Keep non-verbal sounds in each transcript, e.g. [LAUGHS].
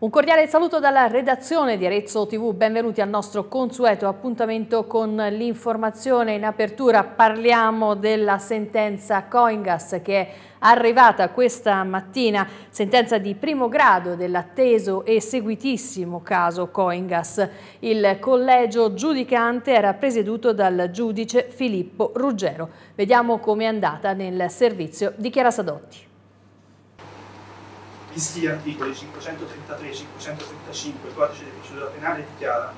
Un cordiale saluto dalla redazione di Arezzo TV, benvenuti al nostro consueto appuntamento con l'informazione. In apertura parliamo della sentenza Coingas che è arrivata questa mattina, sentenza di primo grado dell'atteso e seguitissimo caso Coingas. Il collegio giudicante era presieduto dal giudice Filippo Ruggero. Vediamo come è andata nel servizio di Chiara Sadotti visti gli articoli 533, 535 del codice di procedura penale, dichiara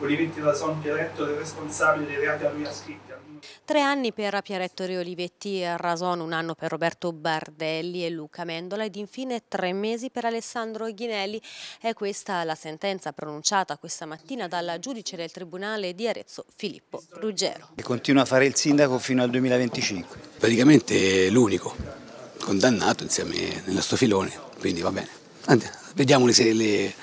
Olivetti Rason Pieretto è responsabile dei reati a lui ascritti. Tre anni per Pieretto Re Olivetti Rason, un anno per Roberto Bardelli e Luca Mendola ed infine tre mesi per Alessandro Ghinelli. È questa la sentenza pronunciata questa mattina dal giudice del Tribunale di Arezzo Filippo Ruggero. E continua a fare il sindaco fino al 2025? Praticamente l'unico condannato insieme nel nostro filone, quindi va bene. Andiamo, vediamo le, le,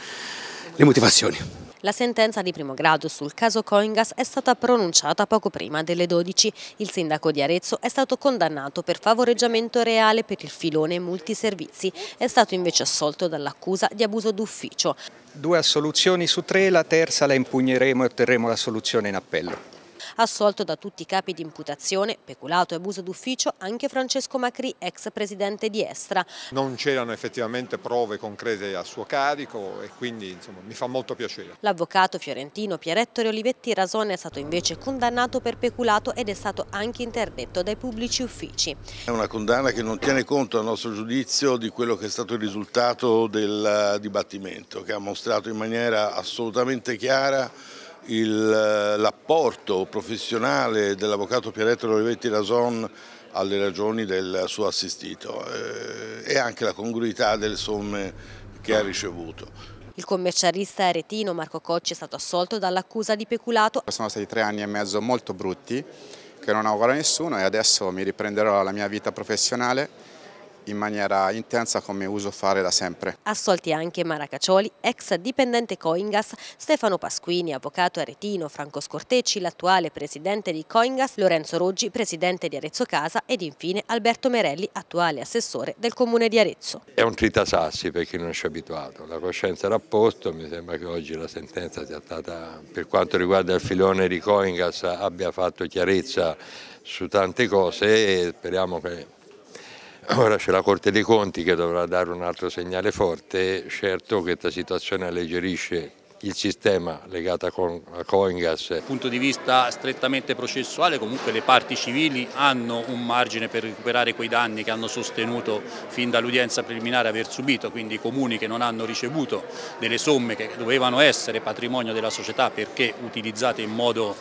le motivazioni. La sentenza di primo grado sul caso Coingas è stata pronunciata poco prima delle 12. Il sindaco di Arezzo è stato condannato per favoreggiamento reale per il filone multiservizi. È stato invece assolto dall'accusa di abuso d'ufficio. Due assoluzioni su tre, la terza la impugneremo e otterremo la soluzione in appello. Assolto da tutti i capi di imputazione, peculato e abuso d'ufficio, anche Francesco Macri, ex presidente di Estra. Non c'erano effettivamente prove concrete a suo carico e quindi insomma, mi fa molto piacere. L'avvocato fiorentino Pierettore Olivetti Rasone è stato invece condannato per peculato ed è stato anche interdetto dai pubblici uffici. È una condanna che non tiene conto a nostro giudizio di quello che è stato il risultato del dibattimento che ha mostrato in maniera assolutamente chiara eh, l'apporto professionale dell'avvocato Pieretto Olivetti Rason alle ragioni del suo assistito eh, e anche la congruità delle somme che ha ricevuto. Il commercialista aretino Marco Cocci è stato assolto dall'accusa di peculato. Sono stati tre anni e mezzo molto brutti che non auguro a nessuno e adesso mi riprenderò la mia vita professionale in maniera intensa come uso fare da sempre. Assolti anche Mara Maracaccioli, ex dipendente Coingas, Stefano Pasquini, avvocato aretino, Franco Scortecci, l'attuale presidente di Coingas, Lorenzo Roggi, presidente di Arezzo Casa ed infine Alberto Merelli, attuale assessore del comune di Arezzo. È un tritasassi per chi non ci è abituato, la coscienza era a posto, mi sembra che oggi la sentenza sia stata, per quanto riguarda il filone di Coingas, abbia fatto chiarezza su tante cose e speriamo che Ora c'è la Corte dei Conti che dovrà dare un altro segnale forte, certo che questa situazione alleggerisce il sistema legato a Coingas. Dal punto di vista strettamente processuale comunque le parti civili hanno un margine per recuperare quei danni che hanno sostenuto fin dall'udienza preliminare aver subito, quindi i comuni che non hanno ricevuto delle somme che dovevano essere patrimonio della società perché utilizzate in modo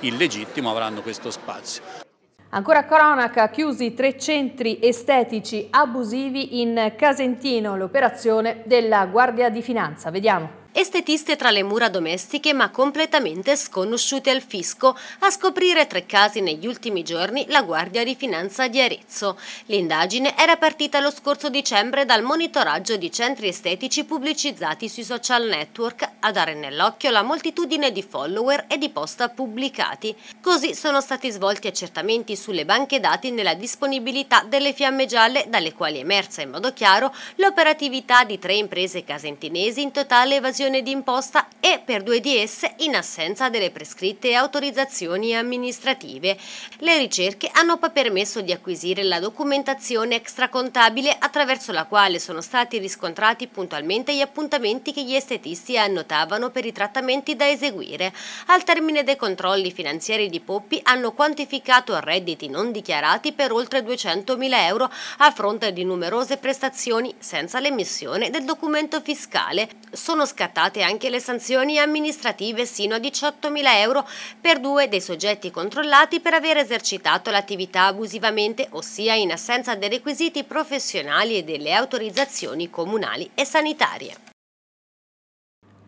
illegittimo avranno questo spazio. Ancora cronaca, chiusi tre centri estetici abusivi in Casentino, l'operazione della Guardia di Finanza. Vediamo estetiste tra le mura domestiche ma completamente sconosciute al fisco, a scoprire tre casi negli ultimi giorni la Guardia di Finanza di Arezzo. L'indagine era partita lo scorso dicembre dal monitoraggio di centri estetici pubblicizzati sui social network a dare nell'occhio la moltitudine di follower e di post pubblicati. Così sono stati svolti accertamenti sulle banche dati nella disponibilità delle fiamme gialle dalle quali è emersa in modo chiaro l'operatività di tre imprese casentinesi in totale evasione dichiarazione d'imposta e per due di esse in assenza delle prescritte autorizzazioni amministrative. Le ricerche hanno poi permesso di acquisire la documentazione extracontabile attraverso la quale sono stati riscontrati puntualmente gli appuntamenti che gli estetisti annotavano per i trattamenti da eseguire. Al termine dei controlli finanziari di Poppi hanno quantificato redditi non dichiarati per oltre 200.000 euro a fronte di numerose prestazioni senza l'emissione del documento fiscale. Sono scattati scattate anche le sanzioni amministrative sino a 18.000 euro per due dei soggetti controllati per aver esercitato l'attività abusivamente, ossia in assenza dei requisiti professionali e delle autorizzazioni comunali e sanitarie.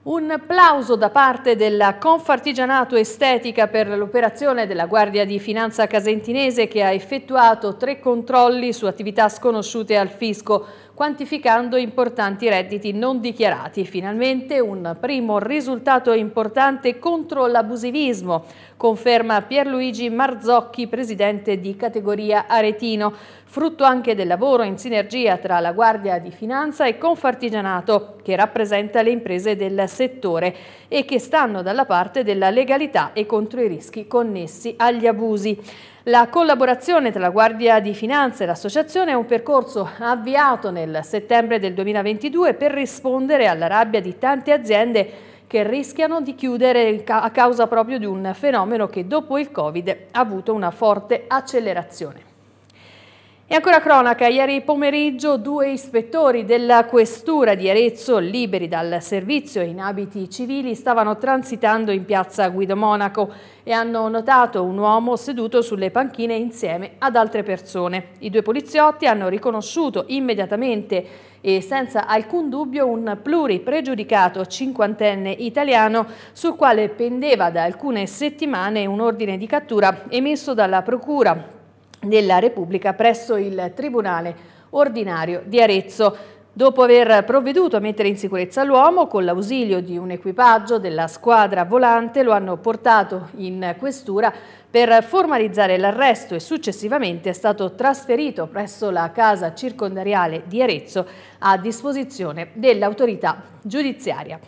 Un applauso da parte della Confartigianato Estetica per l'operazione della Guardia di Finanza Casentinese che ha effettuato tre controlli su attività sconosciute al fisco quantificando importanti redditi non dichiarati. Finalmente un primo risultato importante contro l'abusivismo, conferma Pierluigi Marzocchi, presidente di categoria Aretino, frutto anche del lavoro in sinergia tra la Guardia di Finanza e Confartigianato, che rappresenta le imprese del settore e che stanno dalla parte della legalità e contro i rischi connessi agli abusi. La collaborazione tra la Guardia di Finanza e l'Associazione è un percorso avviato nel settembre del 2022 per rispondere alla rabbia di tante aziende che rischiano di chiudere a causa proprio di un fenomeno che dopo il Covid ha avuto una forte accelerazione. E ancora cronaca, ieri pomeriggio due ispettori della questura di Arezzo, liberi dal servizio in abiti civili, stavano transitando in piazza Guido Monaco e hanno notato un uomo seduto sulle panchine insieme ad altre persone. I due poliziotti hanno riconosciuto immediatamente e senza alcun dubbio un pluripregiudicato cinquantenne italiano sul quale pendeva da alcune settimane un ordine di cattura emesso dalla procura della Repubblica presso il Tribunale ordinario di Arezzo. Dopo aver provveduto a mettere in sicurezza l'uomo, con l'ausilio di un equipaggio della squadra volante lo hanno portato in questura per formalizzare l'arresto e successivamente è stato trasferito presso la casa circondariale di Arezzo a disposizione dell'autorità giudiziaria.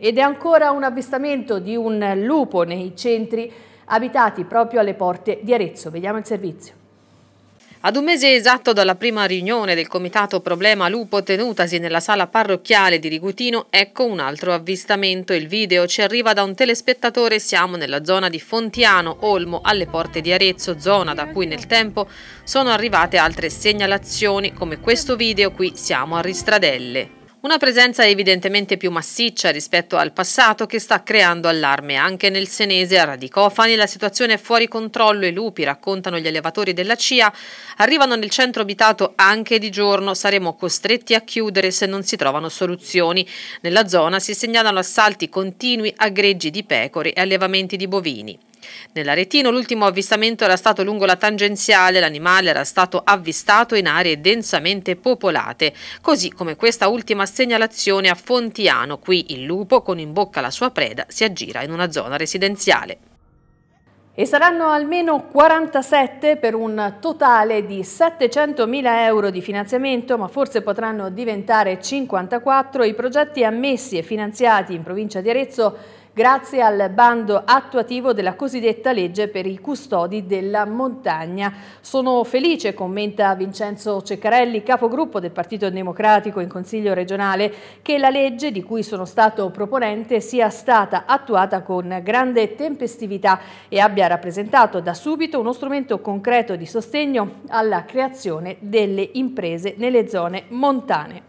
Ed è ancora un avvistamento di un lupo nei centri abitati proprio alle porte di Arezzo. Vediamo il servizio. Ad un mese esatto dalla prima riunione del comitato Problema Lupo tenutasi nella sala parrocchiale di Rigutino, ecco un altro avvistamento. Il video ci arriva da un telespettatore, siamo nella zona di Fontiano, Olmo, alle porte di Arezzo, zona da cui nel tempo sono arrivate altre segnalazioni come questo video qui, siamo a Ristradelle. Una presenza evidentemente più massiccia rispetto al passato che sta creando allarme anche nel Senese a Radicofani. La situazione è fuori controllo e lupi, raccontano gli allevatori della CIA, arrivano nel centro abitato anche di giorno. Saremo costretti a chiudere se non si trovano soluzioni. Nella zona si segnalano assalti continui a greggi di pecore e allevamenti di bovini. Nell'Aretino l'ultimo avvistamento era stato lungo la tangenziale, l'animale era stato avvistato in aree densamente popolate, così come questa ultima segnalazione a Fontiano, qui il lupo con in bocca la sua preda si aggira in una zona residenziale e saranno almeno 47 per un totale di 700.000 euro di finanziamento, ma forse potranno diventare 54 i progetti ammessi e finanziati in provincia di Arezzo grazie al bando attuativo della cosiddetta legge per i custodi della montagna. Sono felice, commenta Vincenzo Ceccarelli, capogruppo del Partito Democratico in Consiglio regionale, che la legge di cui sono stato proponente sia stata attuata con grande tempestività e abbia rappresentato da subito uno strumento concreto di sostegno alla creazione delle imprese nelle zone montane.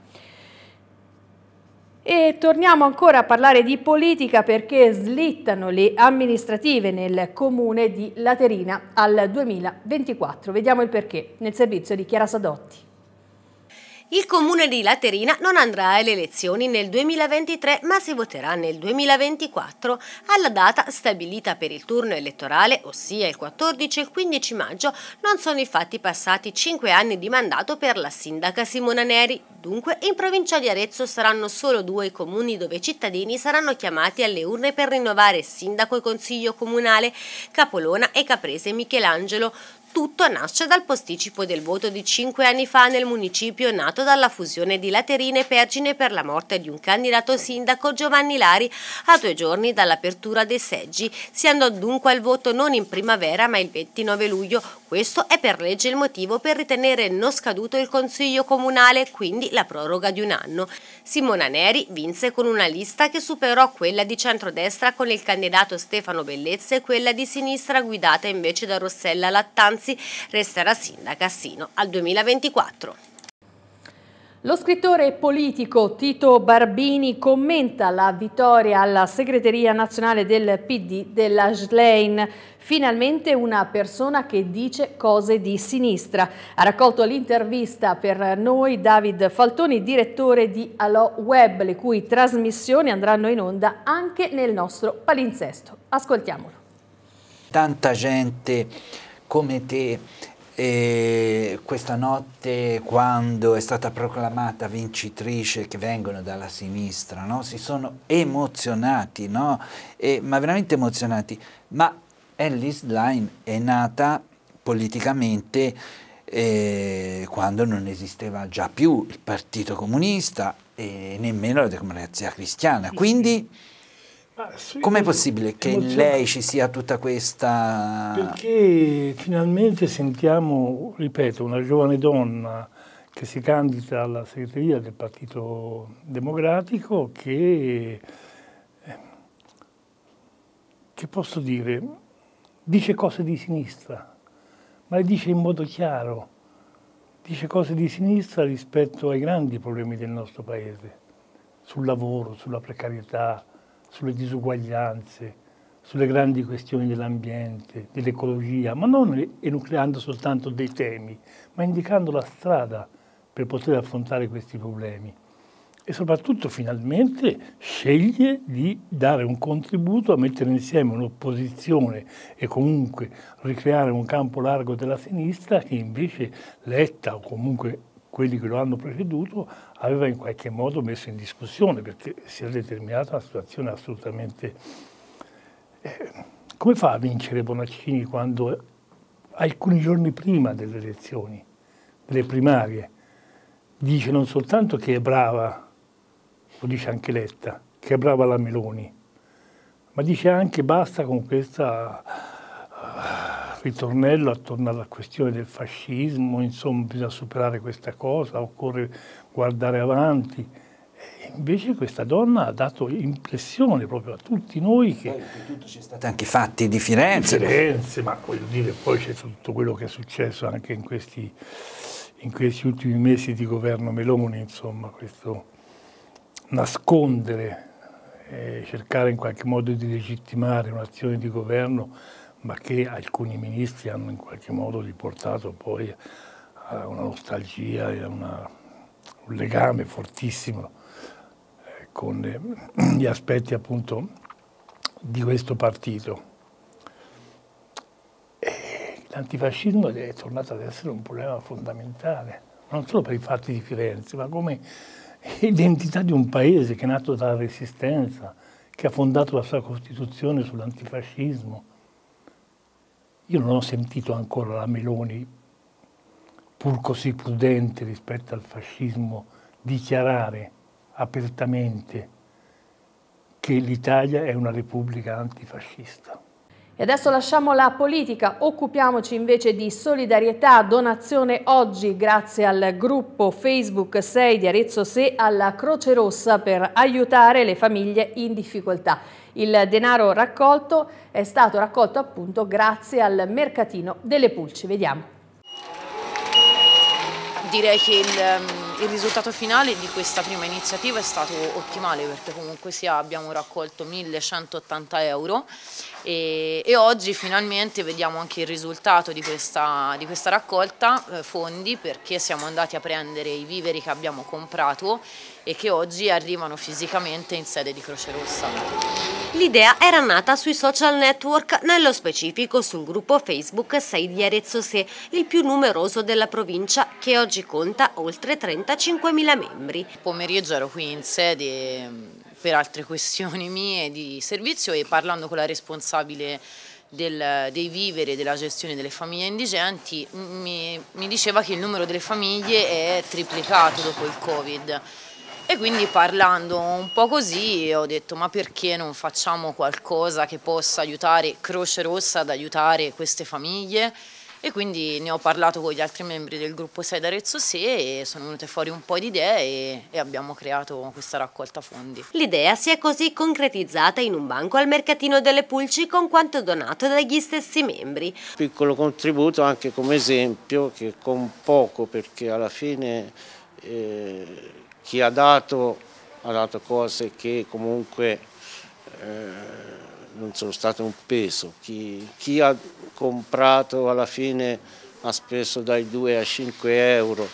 E torniamo ancora a parlare di politica perché slittano le amministrative nel comune di Laterina al 2024. Vediamo il perché nel servizio di Chiara Sadotti. Il comune di Laterina non andrà alle elezioni nel 2023 ma si voterà nel 2024 alla data stabilita per il turno elettorale, ossia il 14 e il 15 maggio, non sono infatti passati 5 anni di mandato per la sindaca Simona Neri. Dunque in provincia di Arezzo saranno solo due i comuni dove i cittadini saranno chiamati alle urne per rinnovare sindaco e consiglio comunale, Capolona e Caprese Michelangelo, tutto nasce dal posticipo del voto di cinque anni fa nel municipio nato dalla fusione di Laterine e Pergine per la morte di un candidato sindaco Giovanni Lari a due giorni dall'apertura dei seggi. Si andò dunque al voto non in primavera ma il 29 luglio. Questo è per legge il motivo per ritenere non scaduto il Consiglio Comunale, quindi la proroga di un anno. Simona Neri vinse con una lista che superò quella di centrodestra con il candidato Stefano Bellezza e quella di sinistra guidata invece da Rossella Lattanzi Rossi resterà sindaca sino al 2024. Lo scrittore politico Tito Barbini commenta la vittoria alla segreteria nazionale del PD della Schlein. Finalmente una persona che dice cose di sinistra. Ha raccolto l'intervista per noi David Faltoni, direttore di Alò Web, le cui trasmissioni andranno in onda anche nel nostro palinsesto. Ascoltiamolo. Tanta gente come te eh, questa notte quando è stata proclamata vincitrice che vengono dalla sinistra, no? si sono emozionati, no? e, eh, ma veramente emozionati. Ma Ellis Line è nata politicamente eh, quando non esisteva già più il Partito Comunista e nemmeno la Democrazia Cristiana. Quindi Com'è possibile che in lei ci sia tutta questa... Perché finalmente sentiamo, ripeto, una giovane donna che si candida alla segreteria del Partito Democratico che, eh, che posso dire, dice cose di sinistra, ma le dice in modo chiaro, dice cose di sinistra rispetto ai grandi problemi del nostro Paese, sul lavoro, sulla precarietà, sulle disuguaglianze, sulle grandi questioni dell'ambiente, dell'ecologia, ma non enucleando soltanto dei temi, ma indicando la strada per poter affrontare questi problemi. E soprattutto finalmente sceglie di dare un contributo a mettere insieme un'opposizione e comunque ricreare un campo largo della sinistra che invece letta o comunque quelli che lo hanno preceduto, aveva in qualche modo messo in discussione perché si è determinata una situazione assolutamente... Eh, come fa a vincere Bonaccini quando alcuni giorni prima delle elezioni, delle primarie, dice non soltanto che è brava, lo dice anche Letta, che è brava la Meloni, ma dice anche basta con questa ritornello attorno alla questione del fascismo, insomma bisogna superare questa cosa, occorre guardare avanti. E invece questa donna ha dato impressione proprio a tutti noi che... Oltretutto ci c'è stato anche fatti di Firenze. Di Firenze, ma voglio dire, poi c'è tutto quello che è successo anche in questi, in questi ultimi mesi di governo Meloni, insomma, questo nascondere cercare in qualche modo di legittimare un'azione di governo ma che alcuni ministri hanno in qualche modo riportato poi a una nostalgia e a una, un legame fortissimo eh, con eh, [CLEARS THROAT] gli aspetti appunto di questo partito. L'antifascismo è tornato ad essere un problema fondamentale, non solo per i fatti di Firenze, ma come identità di un paese che è nato dalla resistenza, che ha fondato la sua Costituzione sull'antifascismo, io non ho sentito ancora la Meloni, pur così prudente rispetto al fascismo, dichiarare apertamente che l'Italia è una repubblica antifascista. E adesso lasciamo la politica, occupiamoci invece di solidarietà, donazione oggi grazie al gruppo Facebook 6 di Arezzo Se alla Croce Rossa per aiutare le famiglie in difficoltà. Il denaro raccolto è stato raccolto appunto grazie al mercatino delle pulci. Vediamo. Direi che il ehm, il risultato finale di questa prima iniziativa è stato ottimale perché comunque sia abbiamo raccolto 1180 euro e, e oggi finalmente vediamo anche il risultato di questa, di questa raccolta eh, fondi perché siamo andati a prendere i viveri che abbiamo comprato e che oggi arrivano fisicamente in sede di Croce Rossa. L'idea era nata sui social network, nello specifico sul gruppo Facebook 6 di Arezzo Se, il più numeroso della provincia, che oggi conta oltre 35.000 membri. Pomeriggio ero qui in sede mm, per altre questioni [LAUGHS] mie di servizio e parlando con la responsabile del, dei viveri e della gestione delle famiglie indigenti mi, mi diceva che il numero delle famiglie è triplicato dopo il Covid e quindi parlando un po' così ho detto ma perché non facciamo qualcosa che possa aiutare Croce Rossa ad aiutare queste famiglie? E quindi ne ho parlato con gli altri membri del gruppo 6 d'Arezzo Se e sono venute fuori un po' di idee e, e abbiamo creato questa raccolta fondi. L'idea si è così concretizzata in un banco al mercatino delle Pulci con quanto donato dagli stessi membri. Piccolo contributo anche come esempio che con poco perché alla fine... Eh chi ha dato ha dato cose che comunque eh, non sono state un peso, chi, chi, ha comprato alla fine ha speso dai 2 a 5 euro,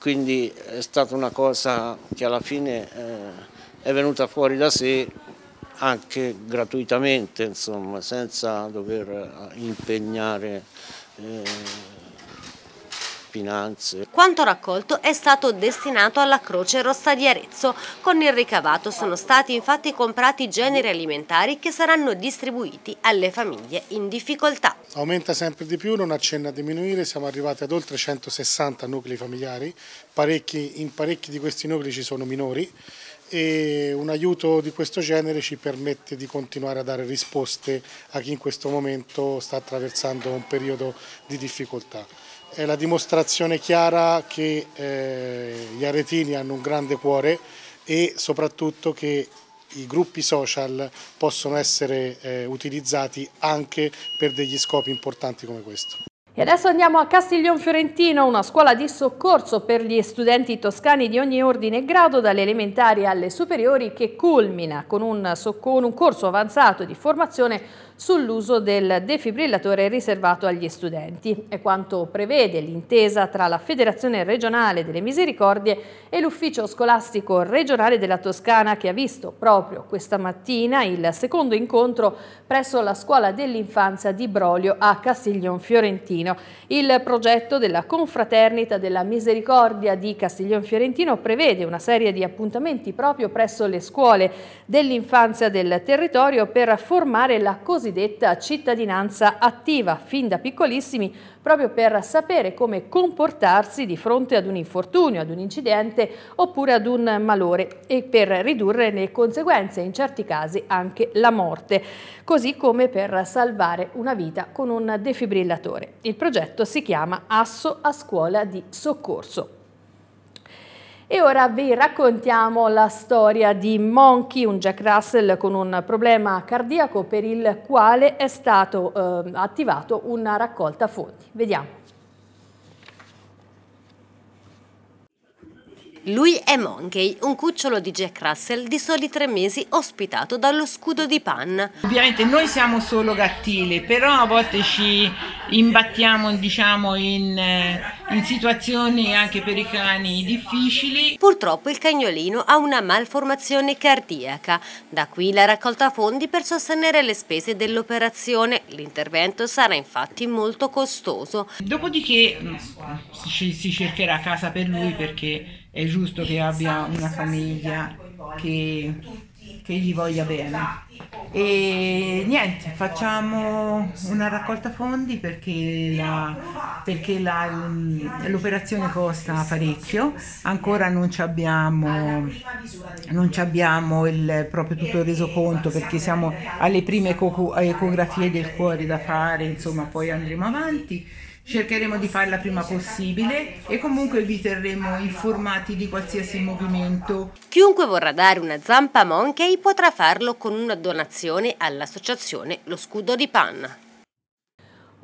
quindi è stata una cosa che alla fine eh, è venuta fuori da sé anche gratuitamente, insomma, senza dover impegnare eh, finanze. Quanto raccolto è stato destinato alla Croce Rossa di Arezzo. Con il ricavato sono stati infatti comprati generi alimentari che saranno distribuiti alle famiglie in difficoltà. Aumenta sempre di più, non accenna a diminuire, siamo arrivati ad oltre 160 nuclei familiari, parecchi, in parecchi di questi nuclei ci sono minori e un aiuto di questo genere ci permette di continuare a dare risposte a chi in questo momento sta attraversando un periodo di difficoltà è la dimostrazione chiara che eh, gli aretini hanno un grande cuore e soprattutto che i gruppi social possono essere eh, utilizzati anche per degli scopi importanti come questo. E adesso andiamo a Castiglion Fiorentino, una scuola di soccorso per gli studenti toscani di ogni ordine e grado, dalle elementari alle superiori, che culmina con un, con un corso avanzato di formazione sull'uso del defibrillatore riservato agli studenti. È quanto prevede l'intesa tra la Federazione regionale delle Misericordie e l'Ufficio scolastico regionale della Toscana che ha visto proprio questa mattina il secondo incontro presso la scuola dell'infanzia di Brolio a Castiglion Fiorentino. Il progetto della confraternita della misericordia di Castiglion Fiorentino prevede una serie di appuntamenti proprio presso le scuole dell'infanzia del territorio per formare la cosiddetta cosiddetta cittadinanza attiva fin da piccolissimi proprio per sapere come comportarsi di fronte ad un infortunio, ad un incidente oppure ad un malore e per ridurre le conseguenze, in certi casi anche la morte, così come per salvare una vita con un defibrillatore. Il progetto si chiama Asso a scuola di soccorso. E ora vi raccontiamo la storia di Monkey, un Jack Russell con un problema cardiaco per il quale è stato eh, attivato una raccolta fondi. Vediamo. Lui è Monkey, un cucciolo di Jack Russell di soli tre mesi ospitato dallo scudo di Pan. Ovviamente noi siamo solo gattile, però a volte ci imbattiamo diciamo, in, eh, in situazioni anche per i cani difficili. Purtroppo il cagnolino ha una malformazione cardiaca, da qui la raccolta fondi per sostenere le spese dell'operazione. L'intervento sarà infatti molto costoso. Dopodiché mm, si cercherà casa per lui perché è giusto che abbia una famiglia che, che gli voglia bene. E niente, facciamo una raccolta fondi perché, la, perché la, l'operazione costa parecchio, ancora non ci abbiamo, non ci abbiamo il, proprio tutto il resoconto perché siamo alle prime ecografie del cuore da fare, insomma poi andremo avanti. Cercheremo di farla prima possibile e comunque vi terremo informati di qualsiasi movimento. Chiunque vorrà dare una zampa a Monkey potrà farlo con una donazione all'associazione Lo Scudo di Panna.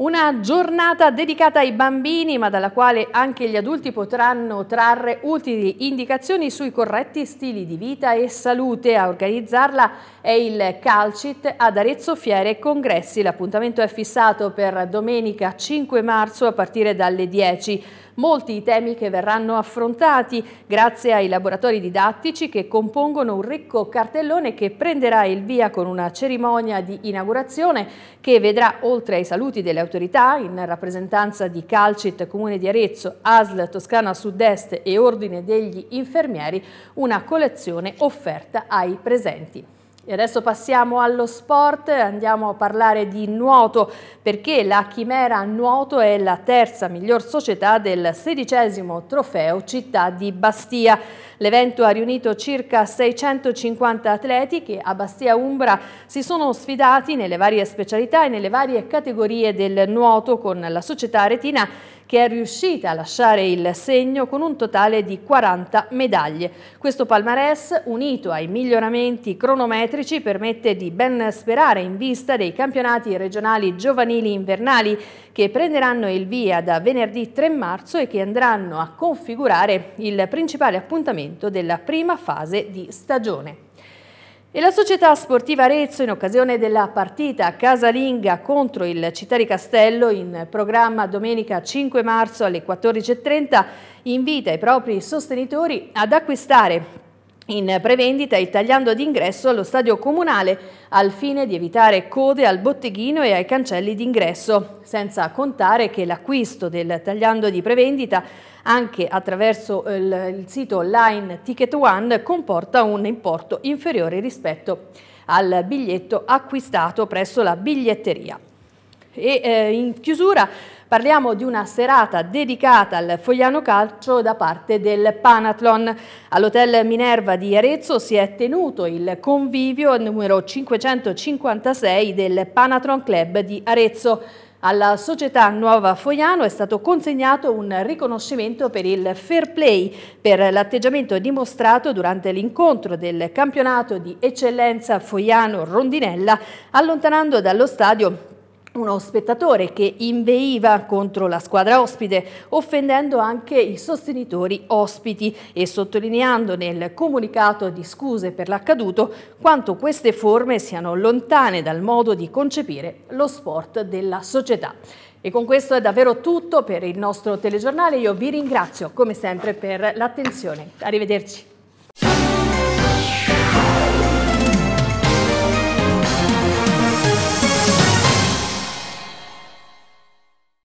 Una giornata dedicata ai bambini, ma dalla quale anche gli adulti potranno trarre utili indicazioni sui corretti stili di vita e salute. A organizzarla è il Calcit ad Arezzo Fiere e Congressi. L'appuntamento è fissato per domenica 5 marzo a partire dalle 10. Molti i temi che verranno affrontati grazie ai laboratori didattici che compongono un ricco cartellone che prenderà il via con una cerimonia di inaugurazione che vedrà oltre ai saluti delle autorità in rappresentanza di Calcit, Comune di Arezzo, ASL Toscana Sud-Est e Ordine degli Infermieri una collezione offerta ai presenti. E adesso passiamo allo sport, andiamo a parlare di nuoto perché la Chimera Nuoto è la terza miglior società del sedicesimo trofeo Città di Bastia. L'evento ha riunito circa 650 atleti che a Bastia Umbra si sono sfidati nelle varie specialità e nelle varie categorie del nuoto con la società retina che è riuscita a lasciare il segno con un totale di 40 medaglie. Questo palmarès, unito ai miglioramenti cronometrici, permette di ben sperare in vista dei campionati regionali giovanili invernali che prenderanno il via da venerdì 3 marzo e che andranno a configurare il principale appuntamento della prima fase di stagione. E la società sportiva Arezzo, in occasione della partita casalinga contro il Città di Castello, in programma domenica 5 marzo alle 14.30, invita i propri sostenitori ad acquistare in prevendita il tagliando d'ingresso allo stadio comunale al fine di evitare code al botteghino e ai cancelli d'ingresso, senza contare che l'acquisto del tagliando di prevendita anche attraverso il, il sito online Ticket One comporta un importo inferiore rispetto al biglietto acquistato presso la biglietteria. E eh, in chiusura Parliamo di una serata dedicata al Fogliano Calcio da parte del Panathlon. All'Hotel Minerva di Arezzo si è tenuto il convivio numero 556 del Panathlon Club di Arezzo. Alla società Nuova Foiano è stato consegnato un riconoscimento per il fair play, per l'atteggiamento dimostrato durante l'incontro del campionato di eccellenza Foiano-Rondinella, allontanando dallo stadio uno spettatore che inveiva contro la squadra ospite, offendendo anche i sostenitori ospiti e sottolineando nel comunicato di scuse per l'accaduto quanto queste forme siano lontane dal modo di concepire lo sport della società. E con questo è davvero tutto per il nostro telegiornale, io vi ringrazio come sempre per l'attenzione, arrivederci.